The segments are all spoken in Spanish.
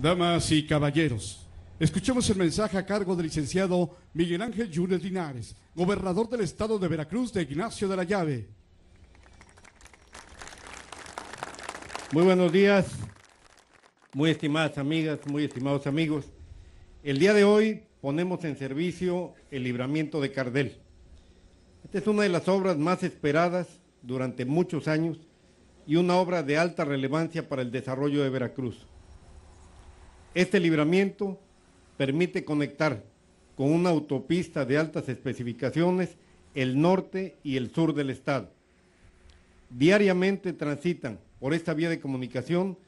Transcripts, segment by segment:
Damas y caballeros, escuchemos el mensaje a cargo del licenciado Miguel Ángel Yunes Linares, gobernador del estado de Veracruz de Ignacio de la Llave. Muy buenos días, muy estimadas amigas, muy estimados amigos. El día de hoy ponemos en servicio el libramiento de Cardel. Esta es una de las obras más esperadas durante muchos años y una obra de alta relevancia para el desarrollo de Veracruz. Este libramiento permite conectar con una autopista de altas especificaciones el norte y el sur del estado. Diariamente transitan por esta vía de comunicación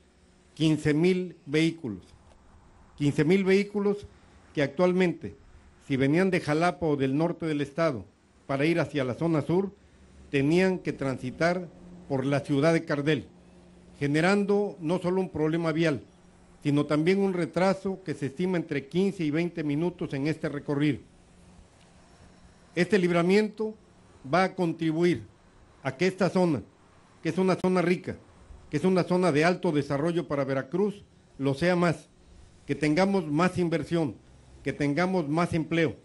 15.000 vehículos. 15.000 vehículos que actualmente, si venían de Jalapa o del norte del estado para ir hacia la zona sur, tenían que transitar por la ciudad de Cardel, generando no solo un problema vial, sino también un retraso que se estima entre 15 y 20 minutos en este recorrido. Este libramiento va a contribuir a que esta zona, que es una zona rica, que es una zona de alto desarrollo para Veracruz, lo sea más, que tengamos más inversión, que tengamos más empleo,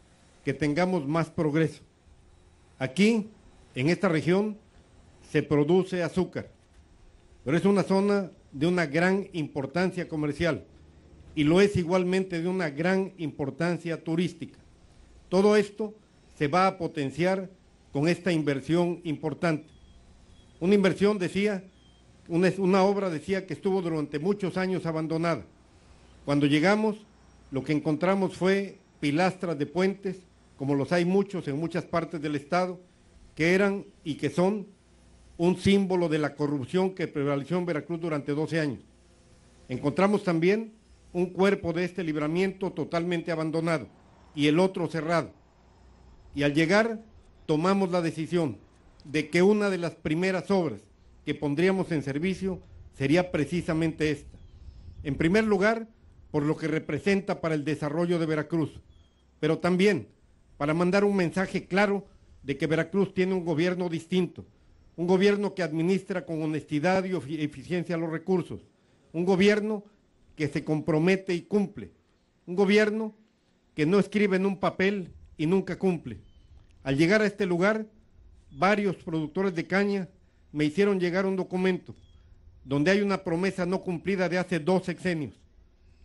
que tengamos más progreso. Aquí, en esta región, se produce azúcar, pero es una zona de una gran importancia comercial y lo es igualmente de una gran importancia turística. Todo esto se va a potenciar con esta inversión importante. Una inversión, decía, una, obra, decía, que estuvo durante muchos años abandonada. Cuando llegamos, lo que encontramos fue pilastras de puentes, como los hay muchos en muchas partes del Estado, que eran y que son un símbolo de la corrupción que prevaleció en Veracruz durante 12 años. Encontramos también un cuerpo de este libramiento totalmente abandonado y el otro cerrado. Y al llegar tomamos la decisión de que una de las primeras obras que pondríamos en servicio sería precisamente esta. En primer lugar, por lo que representa para el desarrollo de Veracruz, pero también para mandar un mensaje claro de que Veracruz tiene un gobierno distinto, un gobierno que administra con honestidad y eficiencia los recursos, un gobierno que se compromete y cumple, un gobierno que no escribe en un papel y nunca cumple. Al llegar a este lugar, varios productores de caña me hicieron llegar un documento donde hay una promesa no cumplida de hace dos sexenios.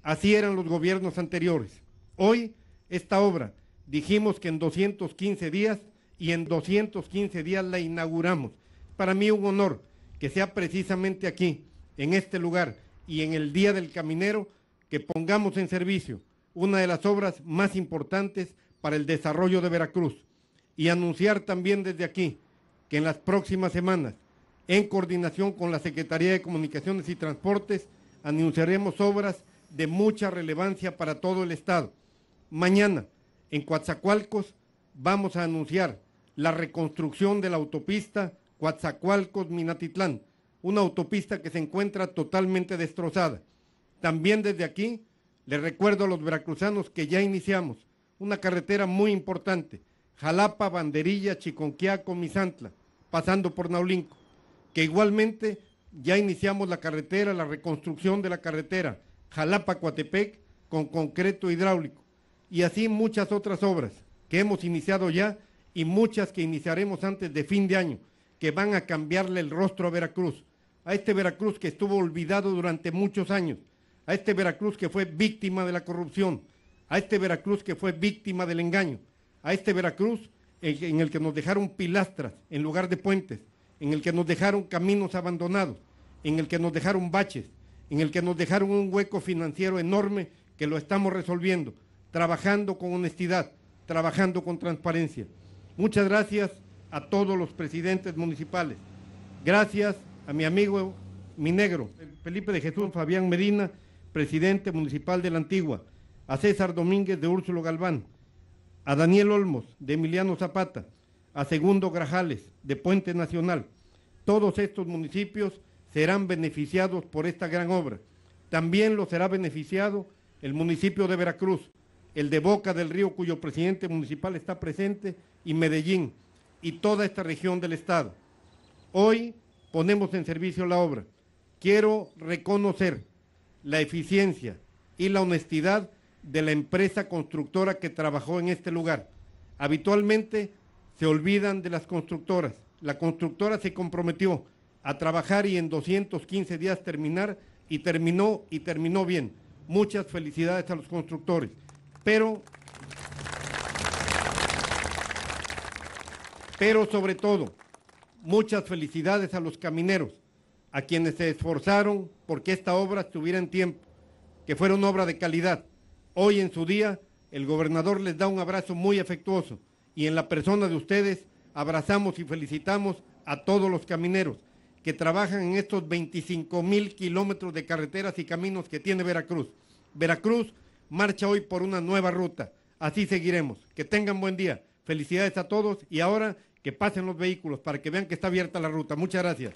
Así eran los gobiernos anteriores. Hoy, esta obra, dijimos que en 215 días y en 215 días la inauguramos para mí un honor que sea precisamente aquí, en este lugar y en el Día del Caminero, que pongamos en servicio una de las obras más importantes para el desarrollo de Veracruz y anunciar también desde aquí que en las próximas semanas, en coordinación con la Secretaría de Comunicaciones y Transportes, anunciaremos obras de mucha relevancia para todo el Estado. Mañana, en Coatzacoalcos, vamos a anunciar la reconstrucción de la autopista Coatzacoalcos, Minatitlán, una autopista que se encuentra totalmente destrozada. También desde aquí les recuerdo a los veracruzanos que ya iniciamos una carretera muy importante, Jalapa, Banderilla, Chiconquiaco, Misantla, pasando por Naulinco, que igualmente ya iniciamos la carretera, la reconstrucción de la carretera Jalapa-Coatepec con concreto hidráulico y así muchas otras obras que hemos iniciado ya y muchas que iniciaremos antes de fin de año que van a cambiarle el rostro a Veracruz, a este Veracruz que estuvo olvidado durante muchos años, a este Veracruz que fue víctima de la corrupción, a este Veracruz que fue víctima del engaño, a este Veracruz en, el que nos dejaron pilastras en lugar de puentes, en el que nos dejaron caminos abandonados, en el que nos dejaron baches, en el que nos dejaron un hueco financiero enorme que lo estamos resolviendo, trabajando con honestidad, trabajando con transparencia. Muchas gracias a todos los presidentes municipales. Gracias a mi amigo, mi negro, Felipe de Jesús Fabián Medina, presidente municipal de la Antigua, a César Domínguez de Úrsulo Galván, a Daniel Olmos de Emiliano Zapata, a Segundo Grajales de Puente Nacional. Todos estos municipios serán beneficiados por esta gran obra. También lo será beneficiado el municipio de Veracruz, el de Boca del Río, cuyo presidente municipal está presente, y Medellín, y toda esta región del Estado. Hoy ponemos en servicio la obra. Quiero reconocer la eficiencia y la honestidad de la empresa constructora que trabajó en este lugar. Habitualmente se olvidan de las constructoras. La constructora se comprometió a trabajar y en 215 días terminar y terminó y terminó bien. Muchas felicidades a los constructores. Pero Pero sobre todo, muchas felicidades a los camineros, a quienes se esforzaron porque esta obra estuviera en tiempo, que fuera una obra de calidad. Hoy en su día, el gobernador les da un abrazo muy afectuoso y en la persona de ustedes abrazamos y felicitamos a todos los camineros que trabajan en estos 25 mil kilómetros de carreteras y caminos que tiene Veracruz. Veracruz marcha hoy por una nueva ruta. Así seguiremos. Que tengan buen día. Felicidades a todos y ahora que pasen los vehículos para que vean que está abierta la ruta. Muchas gracias.